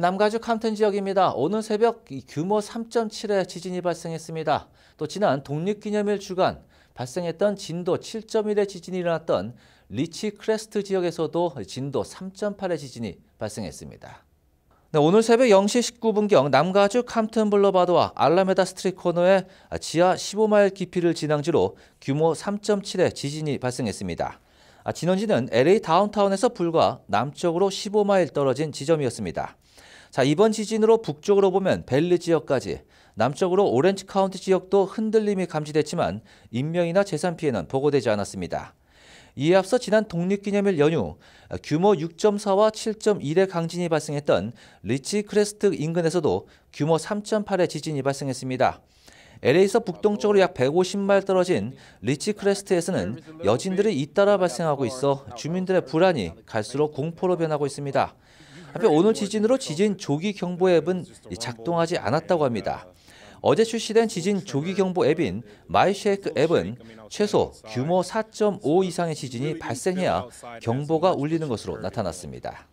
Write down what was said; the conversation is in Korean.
남가죽 캄튼 지역입니다. 오늘 새벽 규모 3.7의 지진이 발생했습니다. 또 지난 독립기념일 주간 발생했던 진도 7.1의 지진이 일어났던 리치 크레스트 지역에서도 진도 3.8의 지진이 발생했습니다. 네, 오늘 새벽 0시 19분경 남가죽 캄튼 블러바드와 알라메다 스트리 코너의 지하 15마일 깊이를 진앙지로 규모 3.7의 지진이 발생했습니다. 아, 진원지는 LA 다운타운에서 불과 남쪽으로 15마일 떨어진 지점이었습니다. 자, 이번 지진으로 북쪽으로 보면 벨리 지역까지 남쪽으로 오렌지 카운티 지역도 흔들림이 감지됐지만 인명이나 재산 피해는 보고되지 않았습니다. 이에 앞서 지난 독립기념일 연휴 규모 6.4와 7.1의 강진이 발생했던 리치 크레스트 인근에서도 규모 3.8의 지진이 발생했습니다. LA에서 북동쪽으로 약 150마일 떨어진 리치 크레스트에서는 여진들이 잇따라 발생하고 있어 주민들의 불안이 갈수록 공포로 변하고 있습니다. 한편 오늘 지진으로 지진 조기 경보 앱은 작동하지 않았다고 합니다. 어제 출시된 지진 조기 경보 앱인 마이쉐이크 앱은 최소 규모 4.5 이상의 지진이 발생해야 경보가 울리는 것으로 나타났습니다.